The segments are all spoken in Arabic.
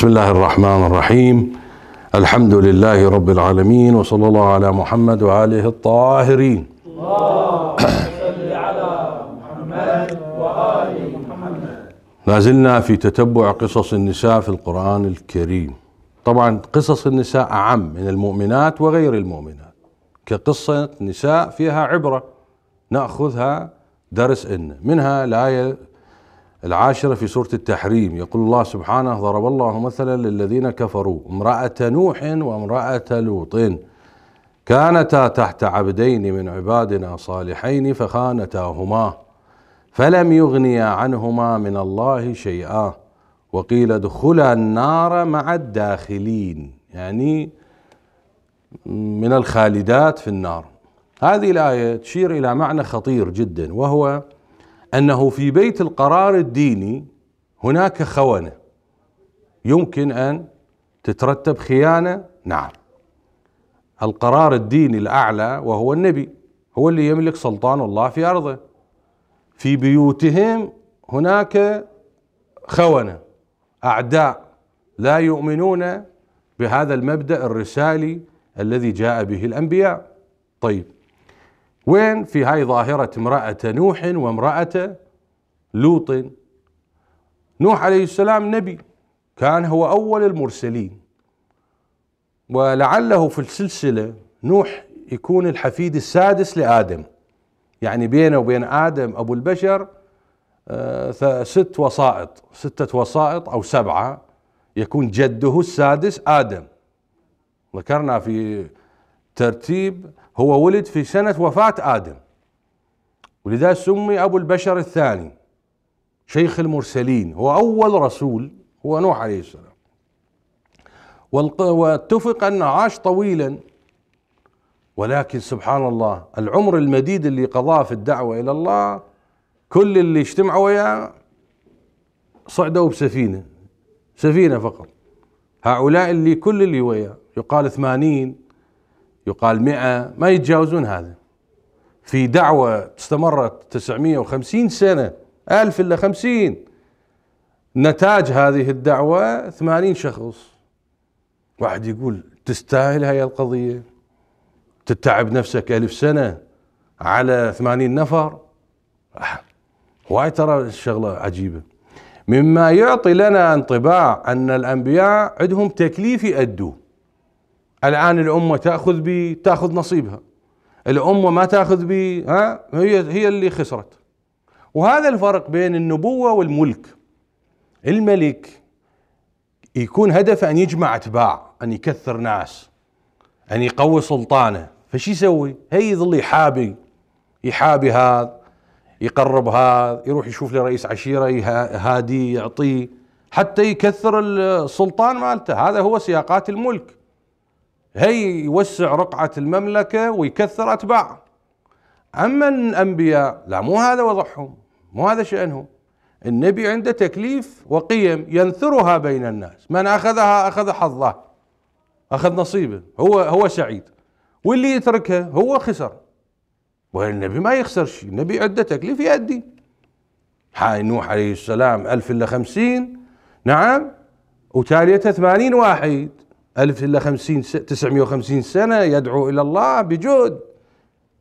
بسم الله الرحمن الرحيم الحمد لله رب العالمين وصلى الله على محمد وآله الطاهرين اللهم صل على محمد وآل محمد زلنا في تتبع قصص النساء في القرآن الكريم طبعا قصص النساء أعم من المؤمنات وغير المؤمنات كقصة نساء فيها عبرة نأخذها درس إن منها الآية العاشرة في سورة التحريم يقول الله سبحانه ضرب الله مثلا للذين كفروا امرأة نوح وامرأة لوط كانتا تحت عبدين من عبادنا صالحين فخانتاهما فلم يغنيا عنهما من الله شيئا وقيل ادخلا النار مع الداخلين يعني من الخالدات في النار هذه الآية تشير إلى معنى خطير جدا وهو انه في بيت القرار الديني هناك خونه يمكن ان تترتب خيانه نعم القرار الديني الاعلى وهو النبي هو اللي يملك سلطان الله في ارضه في بيوتهم هناك خونه اعداء لا يؤمنون بهذا المبدا الرسالي الذي جاء به الانبياء طيب وين في هاي ظاهرة امرأة نوح وامرأة لوط نوح عليه السلام نبي كان هو أول المرسلين ولعله في السلسلة نوح يكون الحفيد السادس لآدم يعني بينه وبين آدم أبو البشر آه، ست وسائط ستة وسائط أو سبعة يكون جده السادس آدم ذكرنا في ترتيب هو ولد في سنة وفاة آدم ولذا سمي أبو البشر الثاني شيخ المرسلين هو أول رسول هو نوح عليه السلام واتفق أن عاش طويلا ولكن سبحان الله العمر المديد اللي قضاه في الدعوة إلى الله كل اللي اجتمعوا وياه صعدوا بسفينة سفينة فقط هؤلاء اللي كل اللي وياه يقال ثمانين يقال 100 ما يتجاوزون هذا في دعوة استمرت 950 سنة 1000 إلا 50 نتاج هذه الدعوة 80 شخص واحد يقول تستاهل هاي القضية تتعب نفسك ألف سنة على 80 نفر هواي ترى الشغلة عجيبة مما يعطي لنا انطباع أن الأنبياء عندهم تكليف يأدوه الآن الأمة تأخذ بي تأخذ نصيبها الأمة ما تأخذ بي ها هي هي اللي خسرت وهذا الفرق بين النبوة والملك الملك يكون هدفه أن يجمع أتباع أن يكثر ناس أن يقوي سلطانه فشي يسوي هي يظل يحابي يحابي هذا يقرب هذا يروح يشوف لرئيس رئيس عشيرة يهاديه يعطيه حتى يكثر السلطان مالته هذا هو سياقات الملك هي يوسع رقعة المملكة ويكثر أتباع أما الأنبياء لا مو هذا وضعهم مو هذا شأنهم النبي عنده تكليف وقيم ينثرها بين الناس من أخذها أخذ حظه أخذ نصيبه هو هو سعيد واللي يتركها هو خسر والنبي ما يخسر شيء النبي عنده تكليف يأدي هاي نوح عليه السلام ألف إلا خمسين نعم وتاليته ثمانين واحد ألف إلا خمسين تسعمائة وخمسين سنة يدعو إلى الله بجهد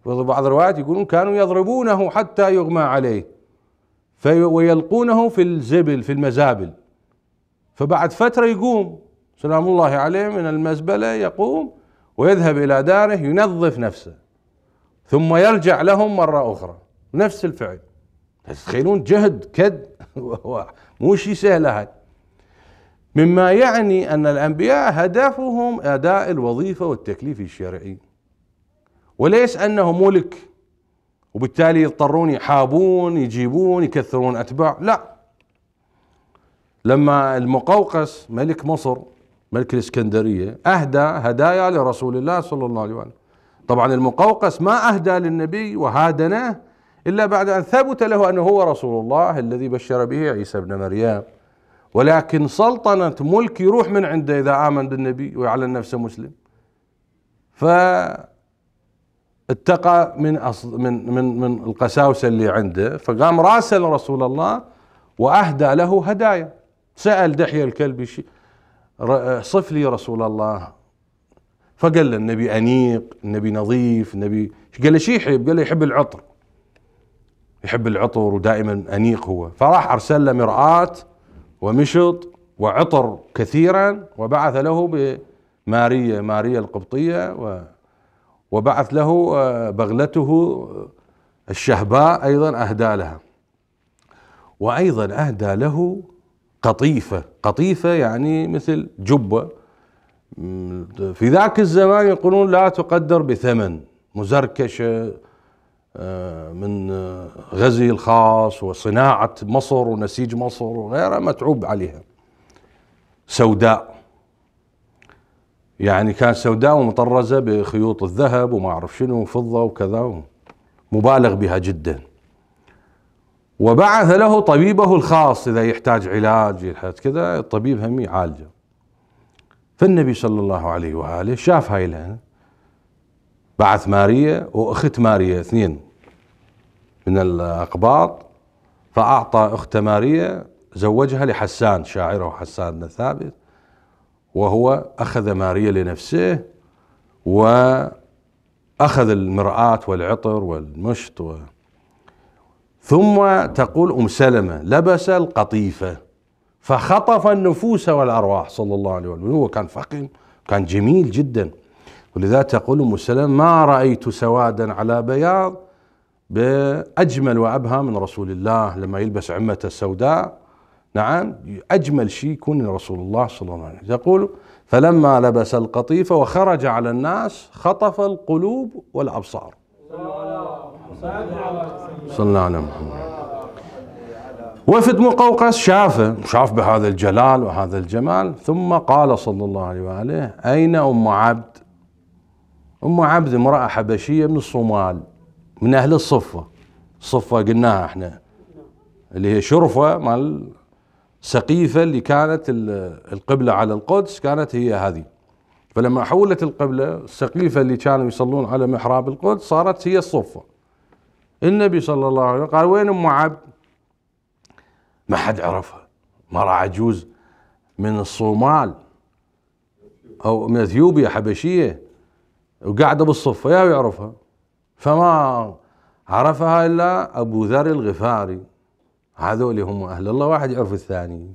وبعض الروايات يقولون كانوا يضربونه حتى يغمى عليه ويلقونه في الزبل في المزابل فبعد فترة يقوم سلام الله عليه من المزبلة يقوم ويذهب إلى داره ينظف نفسه ثم يرجع لهم مرة أخرى نفس الفعل تتخيلون جهد كد مو شيء سهل هاي مما يعني أن الأنبياء هدفهم أداء الوظيفة والتكليف الشرعي وليس أنه ملك وبالتالي يضطرون يحابون يجيبون يكثرون أتباع لا لما المقوقس ملك مصر ملك الإسكندرية أهدى هدايا لرسول الله صلى الله عليه وسلم طبعا المقوقس ما أهدى للنبي وهادنه إلا بعد أن ثبت له أنه هو رسول الله الذي بشر به عيسى بن مريم ولكن سلطنة ملك يروح من عنده إذا آمن بالنبي ويعلن نفسه مسلم فاتقى من أصل من من من القساوسة اللي عنده فقام راسل رسول الله وأهدى له هدايا سأل دحية الكلبي صف لي رسول الله فقال له النبي أنيق النبي نظيف النبي قال له شي يحب قال له يحب العطر يحب العطر ودائما أنيق هو فراح أرسل له مرآة ومشط وعطر كثيرا وبعث له بماريا ماريا القبطية وبعث له آه، بغلته آه، الشهباء أيضا أهدى لها وأيضا أهدى له قطيفة قطيفة يعني مثل جبة في ذاك الزمان يقولون لا تقدر بثمن مزركشة آه، من غزي الخاص وصناعة مصر ونسيج مصر وغيرها متعوب عليها سوداء يعني كانت سوداء ومطرزة بخيوط الذهب وما أعرف شنو وفضة وكذا مبالغ بها جدا وبعث له طبيبه الخاص إذا يحتاج علاج يحتاج كذا الطبيب هم يعالجه فالنبي صلى الله عليه وآله شاف هاي العين بعث ماريا وأخت ماريا اثنين من الأقباط فأعطى أخت ماريا زوجها لحسان شاعره حسان بن ثابت وهو أخذ ماريا لنفسه وأخذ المرآة والعطر والمشط و... ثم تقول أم سلمة لبس القطيفة فخطف النفوس والأرواح صلى الله عليه وسلم هو كان فقيم كان جميل جدا ولذا تقول أم سلمة ما رأيت سوادا على بياض بأجمل وأبهى من رسول الله لما يلبس عمته السوداء نعم أجمل شيء يكون رسول الله صلى الله عليه وسلم يقول فلما لبس القطيفة وخرج على الناس خطف القلوب والأبصار صلى الله عليه وسلم وفد مقوقس شافه شاف بهذا الجلال وهذا الجمال ثم قال صلى الله عليه وآله أين أم عبد أم عبد امرأة حبشية من الصومال من اهل الصفه الصفه قلناها احنا اللي هي شرفه مال سقيفه اللي كانت القبله على القدس كانت هي هذه فلما حولت القبله السقيفه اللي كانوا يصلون على محراب القدس صارت هي الصفه النبي صلى الله عليه وسلم قال وين ام عبد؟ ما حد عرفها مرة عجوز من الصومال او من اثيوبيا حبشيه وقاعده بالصفه يا يعرفها فما عرفها إلا أبو ذر الغفاري هذول هم أهل الله واحد يعرف الثاني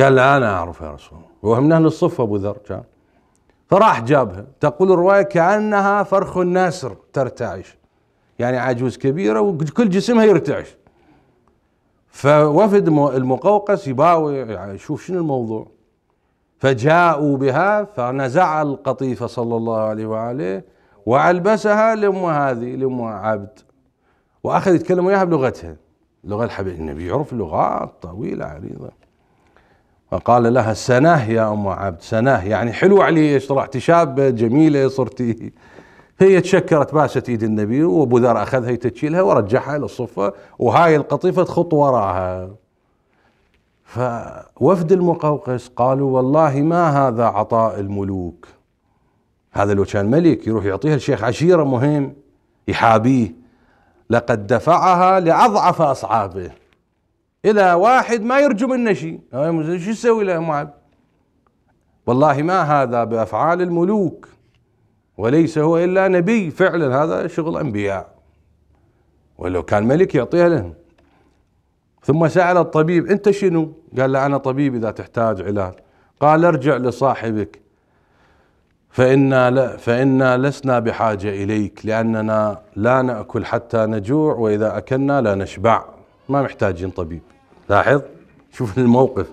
قال لا أنا أعرف يا رسول الله هو من أهل الصف أبو ذر كان فراح جابها تقول الرواية كأنها فرخ الناسر ترتعش يعني عجوز كبيرة وكل جسمها يرتعش فوفد المقوقس يباوي يعني يشوف شنو الموضوع فجاءوا بها فنزع القطيفة صلى الله عليه وآله وعلبسها لأم هذه لأم عبد وأخذ يتكلم وياها بلغتها لغة الحبيب النبي يعرف لغات طويلة عريضة وقال لها سناه يا أم عبد سناه يعني حلو عليك طلعتي شابة جميلة صرتي هي تشكرت باست ايد النبي وابو ذر اخذها يتشيلها ورجعها للصفه وهاي القطيفه تخط وراها فوفد المقوقس قالوا والله ما هذا عطاء الملوك هذا لو كان ملك يروح يعطيها الشيخ عشيرة مهم يحابيه لقد دفعها لأضعف أصحابه إلى واحد ما يرجو منه شيء آه، شو يسوي له معب والله ما هذا بأفعال الملوك وليس هو إلا نبي فعلا هذا شغل أنبياء ولو كان ملك يعطيها لهم ثم سأل الطبيب أنت شنو قال له أنا طبيب إذا تحتاج علاج قال ارجع لصاحبك فإنا, ل... فإنا لسنا بحاجة إليك لأننا لا نأكل حتى نجوع وإذا أكلنا لا نشبع ما محتاجين طبيب لاحظ شوف الموقف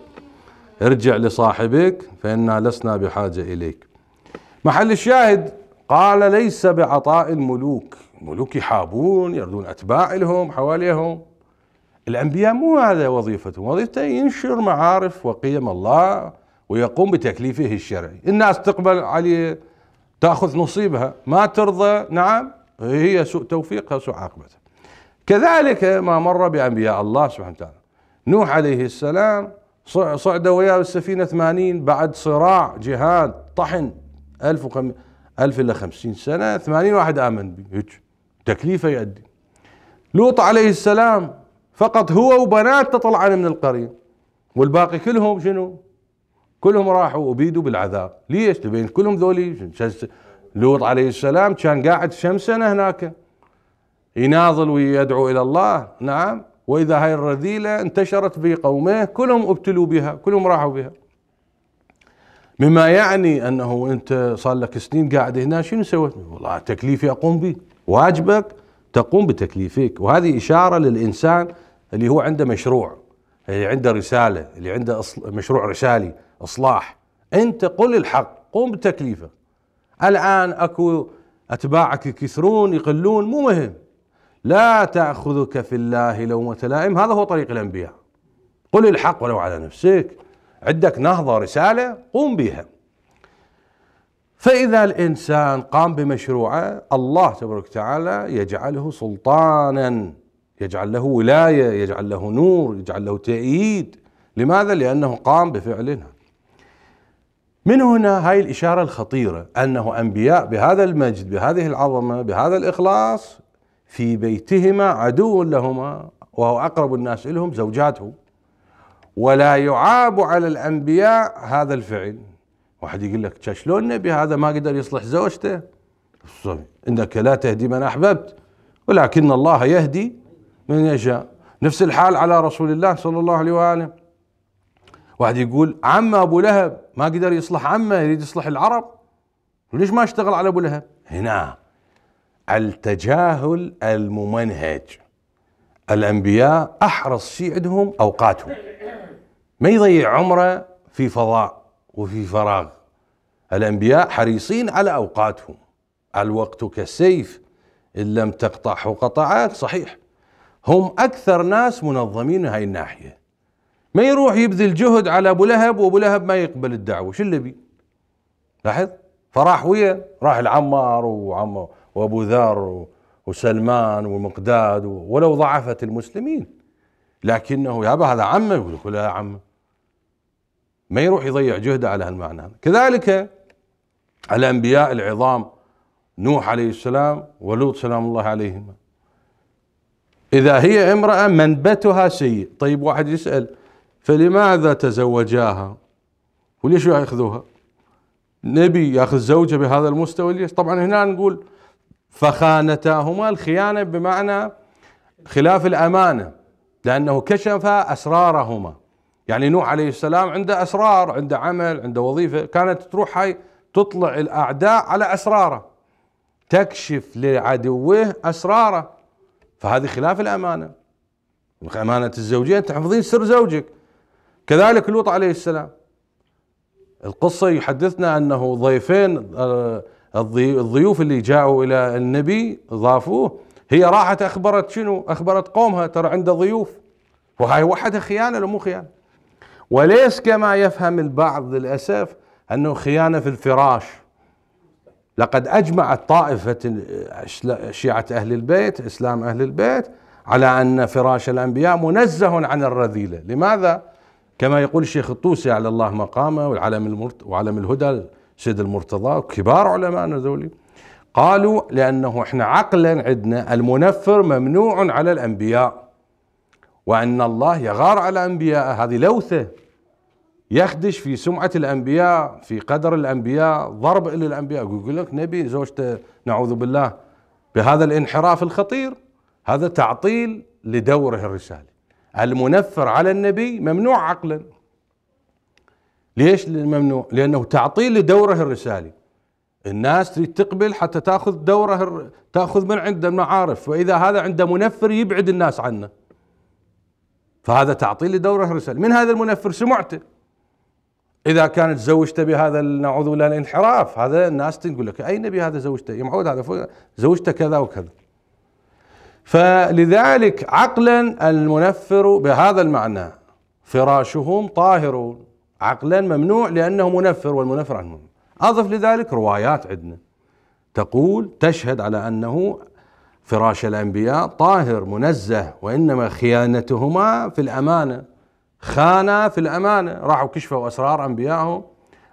ارجع لصاحبك فإنا لسنا بحاجة إليك محل الشاهد قال ليس بعطاء الملوك الملوك يحابون يردون أتباع لهم حواليهم الأنبياء مو هذا وظيفتهم وظيفته ينشر معارف وقيم الله ويقوم بتكليفه الشرعي الناس تقبل عليه تأخذ نصيبها ما ترضى نعم هي سوء توفيقها سوء عاقبتها كذلك ما مر بأنبياء الله سبحانه وتعالى نوح عليه السلام صعد وياه السفينة ثمانين بعد صراع جهاد طحن ألف وخم... ألف إلى خمسين سنة ثمانين واحد آمن به تكليفه يؤدي لوط عليه السلام فقط هو وبناته طلعن من القرية والباقي كلهم شنو كلهم راحوا أبيدوا بالعذاب ليش تبين كلهم ذولي لوط عليه السلام كان قاعد شمسنا هناك يناضل ويدعو إلى الله نعم وإذا هاي الرذيلة انتشرت في قومه كلهم ابتلوا بها كلهم راحوا بها مما يعني أنه أنت صار لك سنين قاعد هنا شنو سويت والله تكليفي أقوم به واجبك تقوم بتكليفك وهذه إشارة للإنسان اللي هو عنده مشروع اللي عنده رسالة اللي عنده مشروع رسالي اصلاح انت قل الحق قوم بتكليفه الان اكو اتباعك يكثرون يقلون مو مهم لا تاخذك في الله لومه لائم هذا هو طريق الانبياء قل الحق ولو على نفسك عندك نهضه رساله قوم بها فاذا الانسان قام بمشروعه الله تبارك وتعالى يجعله سلطانا يجعل له ولايه يجعل له نور يجعل له تأييد لماذا لانه قام بفعلنا من هنا هاي الإشارة الخطيرة أنه أنبياء بهذا المجد بهذه العظمة بهذا الإخلاص في بيتهما عدو لهما وهو أقرب الناس إلهم زوجاتهم ولا يعاب على الأنبياء هذا الفعل واحد يقول لك شلون النبي هذا ما قدر يصلح زوجته إنك لا تهدي من أحببت ولكن الله يهدي من يشاء نفس الحال على رسول الله صلى الله عليه وآله واحد يقول عم ابو لهب ما قدر يصلح عمه يريد يصلح العرب ليش ما اشتغل على ابو لهب هنا التجاهل الممنهج الانبياء احرص شيء عندهم اوقاتهم ما يضيع عمره في فضاء وفي فراغ الانبياء حريصين على اوقاتهم الوقت كالسيف ان لم تقطعه قطعات صحيح هم اكثر ناس منظمين من هاي الناحيه ما يروح يبذل جهد على ابو لهب وابو لهب ما يقبل الدعوه شو اللي بي لاحظ فراح ويا راح لعمار وعم وابو ذر وسلمان ومقداد ولو ضعفت المسلمين لكنه يابا هذا عمه يقول له يا عمه ما يروح يضيع جهده على هالمعنى كذلك الانبياء العظام نوح عليه السلام ولوط سلام الله عليهما إذا هي امرأة منبتها سيء طيب واحد يسأل فلماذا تزوجاها وليش ياخذوها نبي ياخذ زوجه بهذا المستوى ليش طبعا هنا نقول فخانتاهما الخيانه بمعنى خلاف الامانه لانه كشف اسرارهما يعني نوح عليه السلام عنده اسرار عنده عمل عنده وظيفه كانت تروح هاي تطلع الاعداء على اسراره تكشف لعدوه اسراره فهذه خلاف الامانه امانه الزوجيه تحفظين سر زوجك كذلك لوط عليه السلام القصة يحدثنا أنه ضيفين آه، الضيوف اللي جاءوا إلى النبي ضافوه هي راحت أخبرت شنو أخبرت قومها ترى عنده ضيوف وهاي وحدها خيانة لو مو خيانة وليس كما يفهم البعض للأسف أنه خيانة في الفراش لقد أجمعت طائفة آه، شيعة أهل البيت إسلام أهل البيت على أن فراش الأنبياء منزه عن الرذيلة لماذا؟ كما يقول الشيخ الطوسي على الله مقامه والعلم المرت وعلم الهدى سيد المرتضى كبار علمائنا ذولي قالوا لأنه احنا عقلا عندنا المنفر ممنوع على الأنبياء وأن الله يغار على الانبياء هذه لوثة يخدش في سمعة الأنبياء في قدر الأنبياء ضرب إلى الأنبياء يقول لك نبي زوجته نعوذ بالله بهذا الانحراف الخطير هذا تعطيل لدوره الرسالي المنفر على النبي ممنوع عقلا ليش ممنوع لأنه تعطيل لدوره الرسالي الناس تريد تقبل حتى تاخذ دوره تاخذ من عنده المعارف واذا هذا عنده منفر يبعد الناس عنه فهذا تعطيل لدوره الرسالي من هذا المنفر سمعته اذا كانت زوجته بهذا نعوذ بالله الانحراف هذا الناس تقول لك اي نبي هذا زوجته يا معود هذا زوجته كذا وكذا فلذلك عقلا المنفر بهذا المعنى فراشهم طاهرون عقلا ممنوع لأنه منفر والمنفر عنهم أضف لذلك روايات عندنا تقول تشهد على أنه فراش الأنبياء طاهر منزه وإنما خيانتهما في الأمانة خانا في الأمانة راحوا كشفوا أسرار أنبيائهم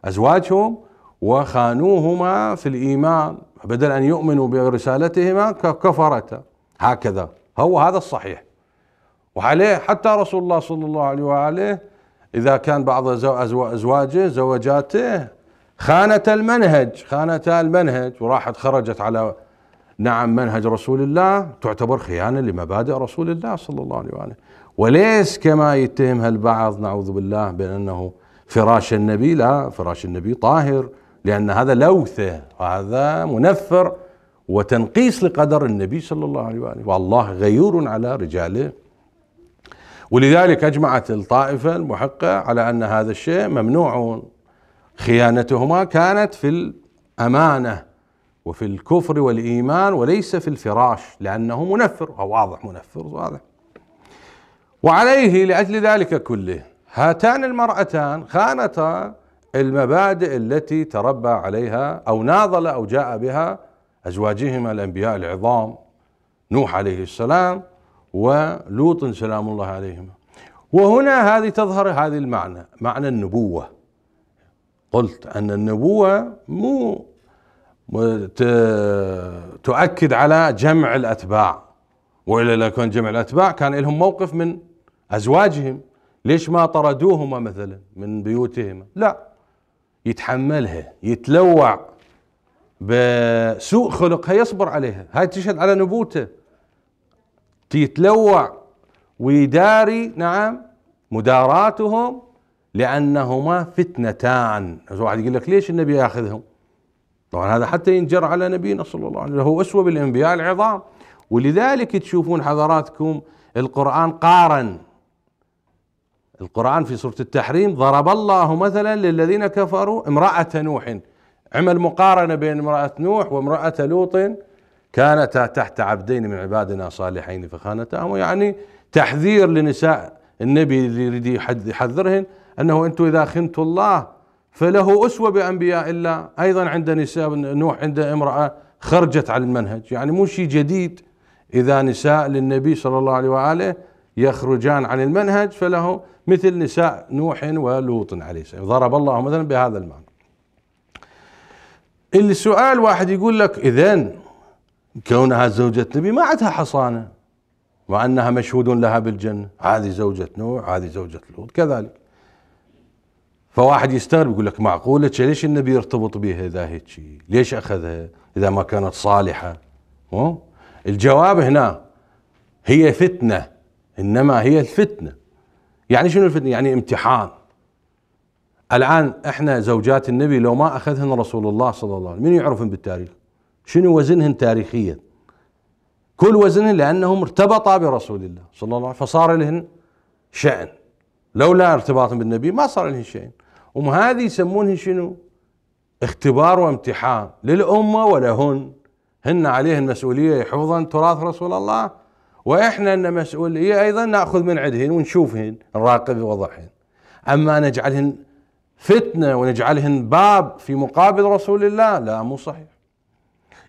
أزواجهم وخانوهما في الإيمان بدل أن يؤمنوا برسالتهما كفرتا هكذا هو هذا الصحيح وعليه حتى رسول الله صلى الله عليه وآله إذا كان بعض أزواجه زوجاته خانت المنهج خانة المنهج وراحت خرجت على نعم منهج رسول الله تعتبر خيانة لمبادئ رسول الله صلى الله عليه وآله وليس كما يتهمها البعض نعوذ بالله بأنه فراش النبي لا فراش النبي طاهر لأن هذا لوثة وهذا منفر وتنقيص لقدر النبي صلى الله عليه وآله والله غيور على رجاله ولذلك أجمعت الطائفة المحقة على أن هذا الشيء ممنوع خيانتهما كانت في الأمانة وفي الكفر والإيمان وليس في الفراش لأنه منفر أو واضح منفر واضح وعليه لأجل ذلك كله هاتان المرأتان خانتا المبادئ التي تربى عليها أو ناضل أو جاء بها أزواجهما الأنبياء العظام نوح عليه السلام ولوط سلام الله عليهما وهنا هذه تظهر هذه المعنى معنى النبوة قلت أن النبوة مو تؤكد على جمع الأتباع وإلا لو كان جمع الأتباع كان لهم موقف من أزواجهم ليش ما طردوهما مثلا من بيوتهما لا يتحملها يتلوع بسوء خلقها يصبر عليها هاي تشهد على نبوته تتلوع ويداري نعم مداراتهم لأنهما فتنتان واحد يقول لك ليش النبي ياخذهم طبعا هذا حتى ينجر على نبينا صلى الله عليه وسلم هو أسوة بالأنبياء العظام ولذلك تشوفون حضراتكم القرآن قارن القرآن في سورة التحريم ضرب الله مثلا للذين كفروا امرأة نوح عمل مقارنة بين امرأة نوح وامرأة لوط كانتا تحت عبدين من عبادنا صالحين فخانتاهم يعني تحذير لنساء النبي اللي يريد يحذرهن انه انتم اذا خنتوا الله فله اسوه بانبياء الله ايضا عند نساء نوح عند امراه خرجت عن المنهج يعني مو شيء جديد اذا نساء للنبي صلى الله عليه واله يخرجان عن المنهج فله مثل نساء نوح ولوط عليه السلام ضرب الله مثلا بهذا المعنى السؤال واحد يقول لك اذا كونها زوجة نبي ما عندها حصانة مع أنها مشهود لها بالجنة هذه زوجة نوح هذه زوجة لوط كذلك فواحد يستغرب يقول لك معقولة ليش النبي يرتبط بها إذا هيك ليش أخذها إذا ما كانت صالحة الجواب هنا هي فتنة إنما هي الفتنة يعني شنو الفتنة يعني امتحان الآن احنا زوجات النبي لو ما أخذهن رسول الله صلى الله عليه وسلم من يعرفن بالتاريخ شنو وزنهن تاريخيا كل وزنهن لأنهم ارتبطا برسول الله صلى الله عليه وسلم فصار لهن شأن لولا ارتباطهم بالنبي ما صار لهن شأن وهذه يسمونهن شنو اختبار وامتحان للأمة ولهن هن عليهن مسؤولية يحفظن تراث رسول الله وإحنا أن مسؤولية أيضا نأخذ من عندهن ونشوفهن نراقب وضعهن أما نجعلهن فتنه ونجعلهن باب في مقابل رسول الله لا مو صحيح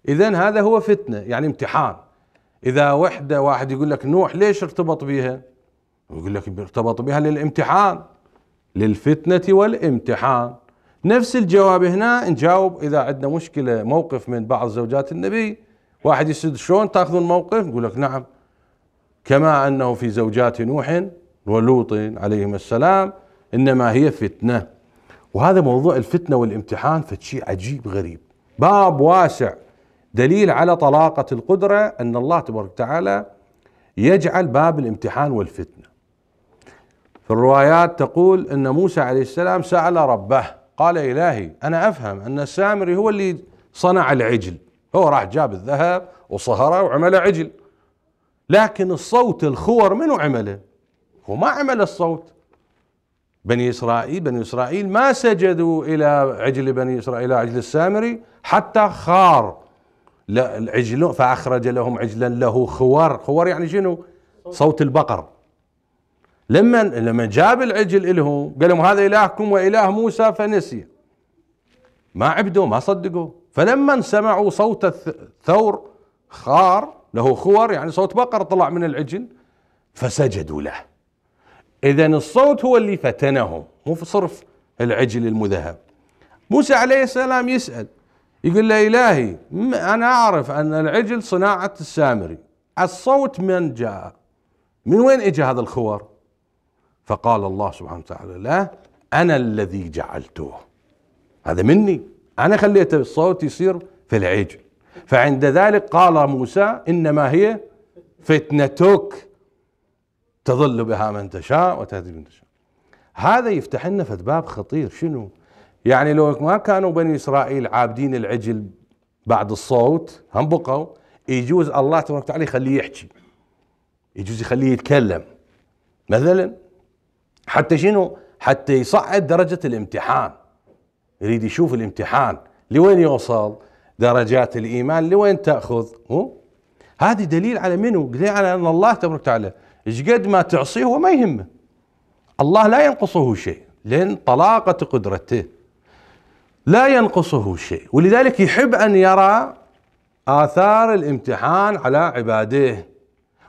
اذا هذا هو فتنه يعني امتحان اذا وحده واحد يقول لك نوح ليش ارتبط بها يقول لك ارتبط بها للامتحان للفتنه والامتحان نفس الجواب هنا نجاوب اذا عندنا مشكله موقف من بعض زوجات النبي واحد يسد شلون تاخذون موقف يقول لك نعم كما انه في زوجات نوح ولوط عليهما السلام انما هي فتنه وهذا موضوع الفتنة والامتحان فشيء عجيب غريب باب واسع دليل على طلاقة القدرة أن الله تبارك وتعالى يجعل باب الامتحان والفتنة في الروايات تقول أن موسى عليه السلام سأل ربه قال إلهي أنا أفهم أن السامري هو اللي صنع العجل هو راح جاب الذهب وصهره وعمله عجل لكن الصوت الخور منو عمله هو ما عمل الصوت بني إسرائيل بني إسرائيل ما سجدوا إلى عجل بني إسرائيل إلى عجل السامري حتى خار العجل فأخرج لهم عجلا له خوار خوار يعني شنو صوت البقر لما لما جاب العجل لهم قال لهم هذا إلهكم وإله موسى فنسي ما عبدوا ما صدقوا فلما سمعوا صوت الثور خار له خوار يعني صوت بقر طلع من العجل فسجدوا له إذا الصوت هو اللي فتنهم مو في صرف العجل المذهب موسى عليه السلام يسأل يقول له إلهي أنا أعرف أن العجل صناعة السامري الصوت من جاء من وين إجى هذا الخوار فقال الله سبحانه وتعالى لا أنا الذي جعلته هذا مني أنا خليت الصوت يصير في العجل فعند ذلك قال موسى إنما هي فتنتك تضل بها من تشاء وتهدي من تشاء هذا يفتح لنا فد باب خطير شنو يعني لو ما كانوا بني اسرائيل عابدين العجل بعد الصوت هم بقوا يجوز الله تبارك وتعالى يخليه يحكي يجوز يخليه يتكلم مثلا حتى شنو حتى يصعد درجة الامتحان يريد يشوف الامتحان لوين يوصل درجات الإيمان لوين تأخذ هو؟ هذه دليل على منو دليل على أن الله تبارك وتعالى ايش قد ما تعصيه هو ما يهمه الله لا ينقصه شيء لأن طلاقة قدرته لا ينقصه شيء ولذلك يحب أن يرى آثار الامتحان على عباده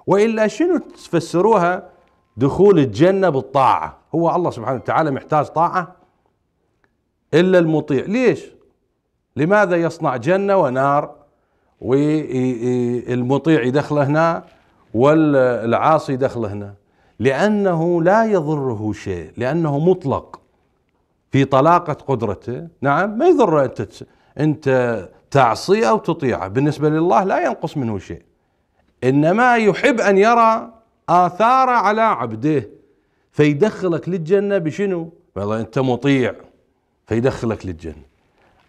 وإلا شنو تفسروها دخول الجنة بالطاعة هو الله سبحانه وتعالى محتاج طاعة إلا المطيع ليش لماذا يصنع جنة ونار والمطيع يدخله هنا والعاصي دخل هنا لأنه لا يضره شيء لأنه مطلق في طلاقة قدرته نعم ما يضره أنت أنت تعصي أو تطيعه بالنسبة لله لا ينقص منه شيء إنما يحب أن يرى آثاره على عبده فيدخلك للجنة بشنو والله أنت مطيع فيدخلك للجنة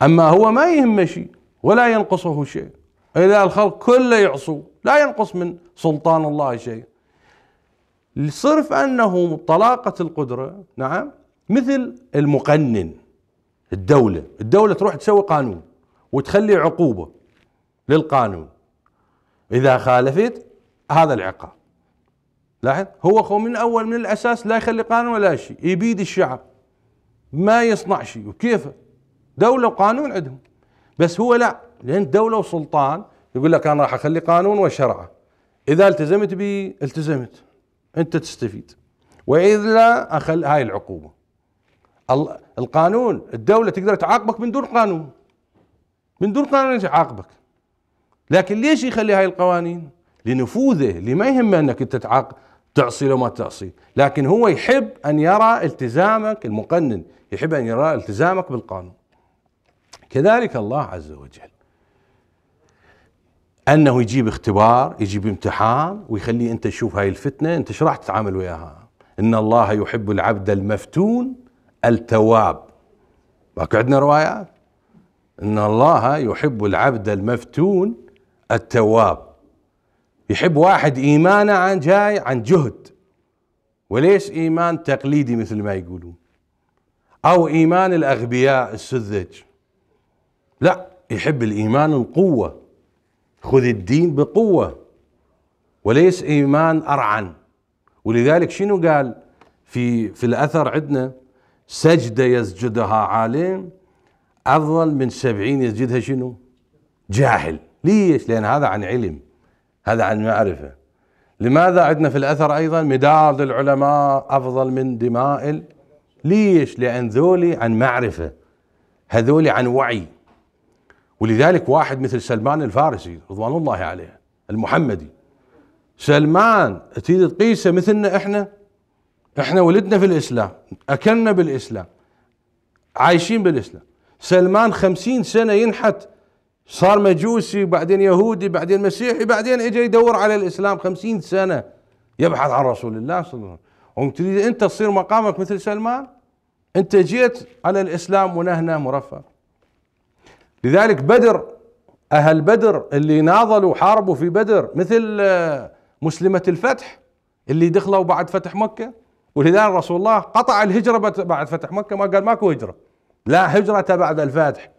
أما هو ما يهمه شيء ولا ينقصه شيء إذا الخلق كله يعصوا لا ينقص من سلطان الله شيء لصرف أنه طلاقة القدرة نعم مثل المقنن الدولة الدولة تروح تسوي قانون وتخلي عقوبة للقانون إذا خالفت هذا العقاب لاحظ هو من أول من الأساس لا يخلي قانون ولا شيء يبيد الشعب ما يصنع شيء وكيفه دولة وقانون عندهم بس هو لا لان دوله وسلطان يقول لك انا راح اخلي قانون وشرعه اذا التزمت به التزمت انت تستفيد واذا اخل هاي العقوبه القانون الدوله تقدر تعاقبك من دون قانون من دون قانون يعاقبك لكن ليش يخلي هاي القوانين لنفوذه اللي ما يهمه انك انت تعصي لو ما تعصي لكن هو يحب أن يرى التزامك المقنن يحب أن يرى التزامك بالقانون كذلك الله عز وجل انه يجيب اختبار يجيب امتحان ويخليه انت تشوف هاي الفتنه انت ايش راح تتعامل وياها ان الله يحب العبد المفتون التواب باكو عندنا روايات ان الله يحب العبد المفتون التواب يحب واحد ايمانه عن جاي عن جهد وليش ايمان تقليدي مثل ما يقولون او ايمان الاغبياء السذج لا يحب الايمان القوه خذ الدين بقوة وليس إيمان أرعن ولذلك شنو قال في في الأثر عندنا سجدة يسجدها عالم أفضل من سبعين يسجدها شنو جاهل ليش لأن هذا عن علم هذا عن معرفة لماذا عندنا في الأثر أيضا مداد العلماء أفضل من دماء ليش لأن ذولي عن معرفة هذولي عن وعي ولذلك واحد مثل سلمان الفارسي رضوان الله عليه المحمدي سلمان تريد تقيسه مثلنا احنا احنا ولدنا في الاسلام اكلنا بالاسلام عايشين بالاسلام سلمان خمسين سنه ينحت صار مجوسي بعدين يهودي بعدين مسيحي بعدين اجى يدور على الاسلام خمسين سنه يبحث عن رسول الله صلى الله عليه وسلم تريد انت تصير مقامك مثل سلمان انت جيت على الاسلام ونهنا مرفه لذلك بدر أهل بدر اللي ناضلوا وحاربوا في بدر مثل آه، مسلمة الفتح اللي دخلوا بعد فتح مكة ولذلك رسول الله قطع الهجرة بعد فتح مكة ما قال ماكو هجرة لا هجرة بعد الفاتح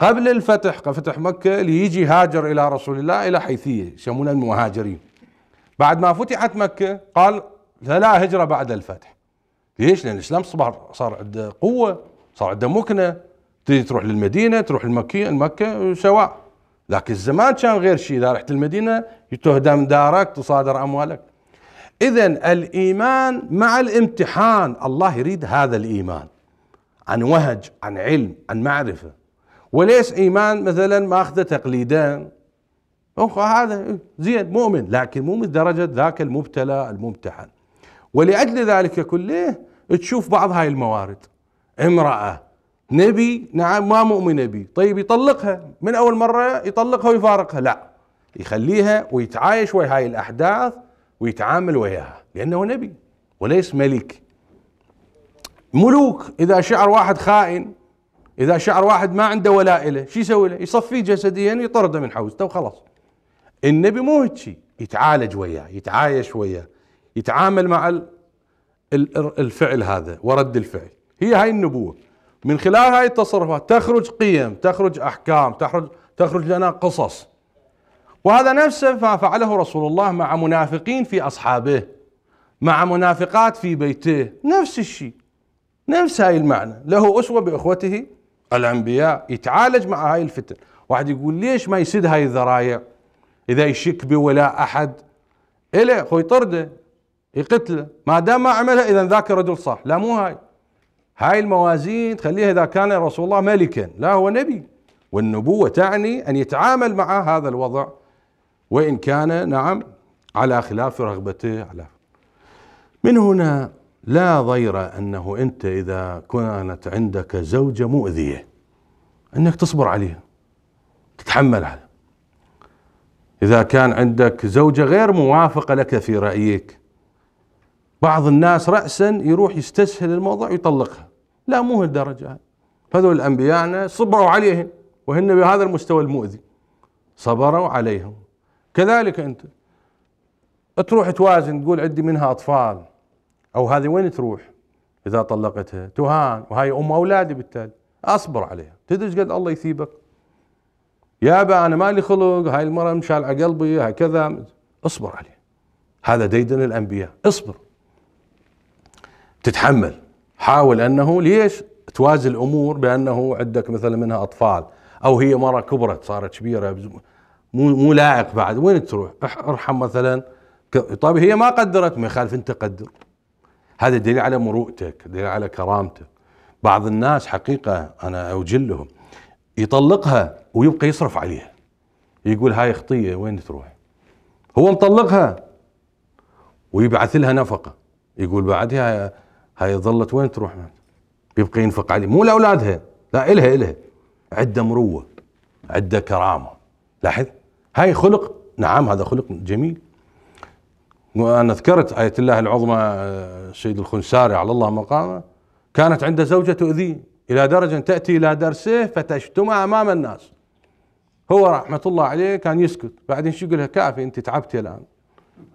قبل الفتح فتح مكة ليجي هاجر إلى رسول الله إلى حيثية يسمون المهاجرين بعد ما فتحت مكة قال لا هجرة بعد الفتح ليش لأن الإسلام صار صار عنده قوة صار عنده مكنة تجي تروح للمدينه تروح المكي المكه سواء لكن الزمان كان غير شيء اذا رحت المدينه تهدم دارك تصادر اموالك اذا الايمان مع الامتحان الله يريد هذا الايمان عن وهج عن علم عن معرفه وليس ايمان مثلا ماخذه تقليدان هذا زين مؤمن لكن مو من درجه ذاك المبتلى الممتحن ولاجل ذلك كله تشوف بعض هاي الموارد امراه نبي نعم ما مؤمنة به طيب يطلقها من أول مرة يطلقها ويفارقها لا يخليها ويتعايش ويا هاي الأحداث ويتعامل وياها لأنه نبي وليس ملك ملوك إذا شعر واحد خائن إذا شعر واحد ما عنده ولاء له شو يسوي له يصفيه جسديا ويطرده من حوزته وخلاص النبي مو هيجي يتعالج وياه يتعايش وياه يتعامل مع الفعل هذا ورد الفعل هي هاي النبوه من خلال هاي التصرفات تخرج قيم تخرج أحكام تخرج, تخرج لنا قصص وهذا نفسه ما فعله رسول الله مع منافقين في أصحابه مع منافقات في بيته نفس الشيء نفس هاي المعنى له أسوة بإخوته الأنبياء يتعالج مع هاي الفتن واحد يقول ليش ما يسد هاي الذرايع إذا يشك بولاء أحد إله خوي طرده يقتله ما دام ما عملها إذا ذاك الرجل صح لا مو هاي هاي الموازين تخليها إذا كان رسول الله ملكا لا هو نبي والنبوة تعني أن يتعامل مع هذا الوضع وإن كان نعم على خلاف رغبته على من هنا لا ضير أنه أنت إذا كانت عندك زوجة مؤذية أنك تصبر عليها تتحمل عليها إذا كان عندك زوجة غير موافقة لك في رأيك بعض الناس رأسا يروح يستسهل الموضوع ويطلقها لا مو هالدرجة هاي هذول الأنبياء صبروا عليهم وهن بهذا المستوى المؤذي صبروا عليهم كذلك أنت تروح توازن تقول عندي منها أطفال أو هذه وين تروح إذا طلقتها تهان وهي أم أولادي بالتالي أصبر عليها تدري قد الله يثيبك يابا أنا ما لي خلق هاي المرأة مشال على قلبي هكذا كذا اصبر عليها هذا ديدن الأنبياء اصبر تتحمل حاول انه ليش توازي الامور بانه عندك مثلا منها اطفال او هي مره كبرت صارت كبيره مو مو لائق بعد وين تروح؟ ارحم مثلا طيب هي ما قدرت ما يخالف انت قدر هذا دليل على مروءتك دليل على كرامتك بعض الناس حقيقه انا اوجلهم يطلقها ويبقى يصرف عليها يقول هاي خطيه وين تروح؟ هو مطلقها ويبعث لها نفقه يقول بعدها هاي ظلت وين تروح من؟ بيبقى ينفق عليه مو لاولادها لا الها الها عده مروه عده كرامه لاحظ هاي خلق نعم هذا خلق جميل وانا ذكرت ايه الله العظمى السيد آه، الخنساري على الله مقامه كانت عنده زوجه تؤذيه الى درجه أن تاتي الى درسه فتشتمها امام الناس هو رحمه الله عليه كان يسكت بعدين شو يقول لها كافي انت تعبتي الان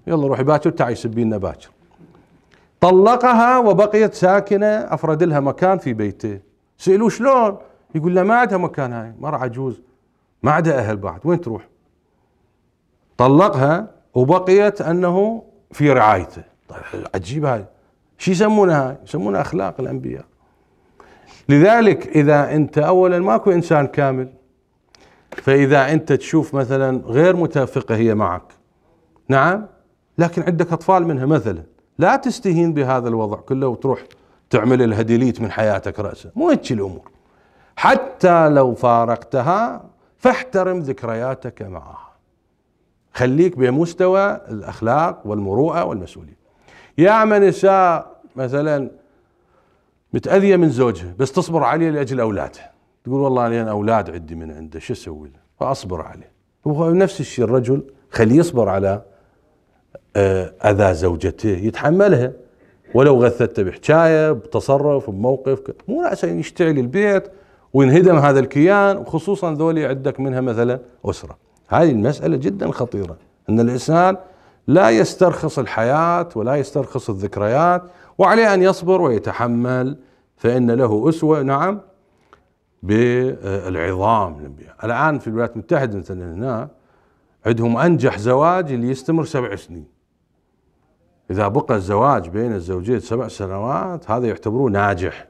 يلا روحي باكر تعي سبي لنا باكر طلقها وبقيت ساكنة أفرد لها مكان في بيته سألوه شلون يقول له ما عندها مكان هاي مرة عجوز ما عندها أهل بعد وين تروح طلقها وبقيت أنه في رعايته طيب عجيب هاي شو يسمونها هاي يسمونها أخلاق الأنبياء لذلك إذا أنت أولا ماكو إنسان كامل فإذا أنت تشوف مثلا غير متفقة هي معك نعم لكن عندك أطفال منها مثلا لا تستهين بهذا الوضع كله وتروح تعمل الهديليت من حياتك رأسا مو هيك الأمور حتى لو فارقتها فاحترم ذكرياتك معها خليك بمستوى الأخلاق والمروءة والمسؤولية يا من نساء مثلا متأذية من زوجها بس تصبر عليه لأجل أولادها تقول والله أنا أولاد عندي من عنده شو أسوي فأصبر عليه هو نفس الشيء الرجل خليه يصبر على آه، أذى زوجته يتحملها ولو غثته بحكاية بتصرف بموقف مو عشان يعني يشتعل البيت وينهدم هذا الكيان وخصوصا ذولي عندك منها مثلا أسرة هذه المسألة جدا خطيرة أن الإنسان لا يسترخص الحياة ولا يسترخص الذكريات وعليه أن يصبر ويتحمل فإن له أسوة نعم بالعظام الأنبياء الآن في الولايات المتحدة مثلا هنا عندهم أنجح زواج اللي يستمر سبع سنين إذا بقى الزواج بين الزوجين سبع سنوات هذا يعتبروه ناجح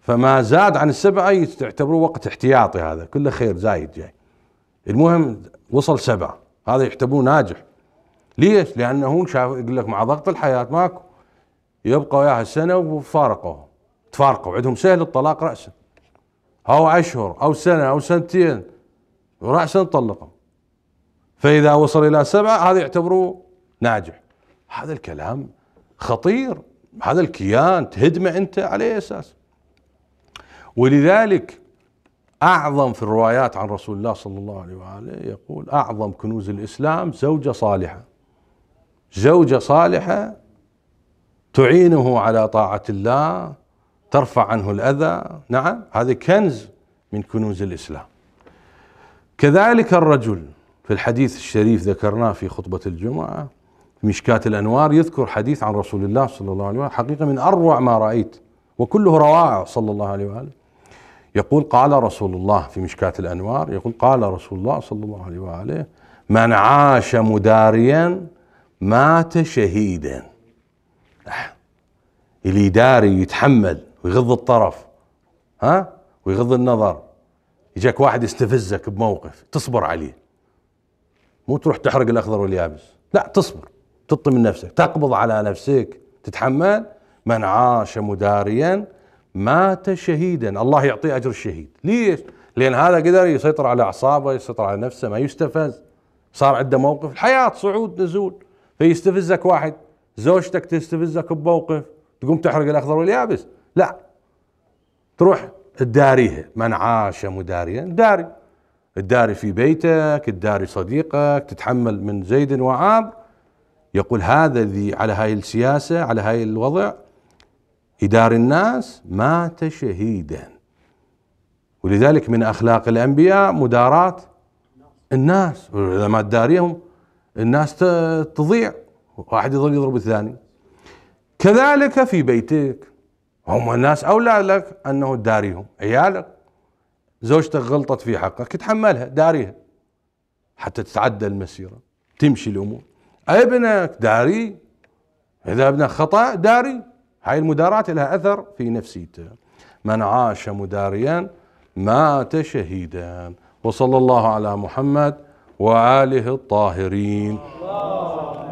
فما زاد عن السبعة يعتبروه وقت احتياطي هذا كله خير زايد جاي المهم وصل سبعة هذا يعتبروه ناجح ليش؟ لأنه شاف يقول لك مع ضغط الحياة ماكو يبقى وياها السنة وفارقوا تفارقوا عندهم سهل الطلاق رأسا أو أشهر أو سنة أو سنتين رأسا طلقوا فإذا وصل إلى سبعة هذا يعتبروه ناجح هذا الكلام خطير هذا الكيان تهدمه أنت على أي أساس ولذلك أعظم في الروايات عن رسول الله صلى الله عليه وآله يقول أعظم كنوز الإسلام زوجة صالحة زوجة صالحة تعينه على طاعة الله ترفع عنه الأذى نعم هذا كنز من كنوز الإسلام كذلك الرجل في الحديث الشريف ذكرناه في خطبة الجمعة في مشكاة الأنوار يذكر حديث عن رسول الله صلى الله عليه وآله حقيقة من أروع ما رأيت وكله روائع صلى الله عليه وآله يقول قال رسول الله في مشكاة الأنوار يقول قال رسول الله صلى الله عليه وآله من عاش مداريا مات شهيدا اللي يداري يتحمل ويغض الطرف ها ويغض النظر يجاك واحد يستفزك بموقف تصبر عليه مو تروح تحرق الاخضر واليابس لا تصبر تطي من نفسك تقبض على نفسك تتحمل من عاش مداريا مات شهيدا الله يعطيه اجر الشهيد ليش لان هذا قدر يسيطر على اعصابه يسيطر على نفسه ما يستفز صار عنده موقف الحياه صعود نزول فيستفزك واحد زوجتك تستفزك بموقف تقوم تحرق الاخضر واليابس لا تروح تداريها من عاش مداريا داري الداري في بيتك الداري صديقك تتحمل من زيد وعاب يقول هذا ذي على هاي السياسة على هاي الوضع إدار الناس مات شهيدا ولذلك من أخلاق الأنبياء مداراة الناس إذا ما تداريهم الناس تضيع واحد يظل يضرب الثاني كذلك في بيتك هم الناس أولى لك أنه تداريهم عيالك زوجتك غلطت في حقك اتحملها داريها حتى تتعدى المسيرة تمشي الأمور ابنك داري إذا ابنك خطأ داري هاي المداراة لها أثر في نفسيته من عاش مداريا مات شهيدا وصلى الله على محمد وآله الطاهرين الله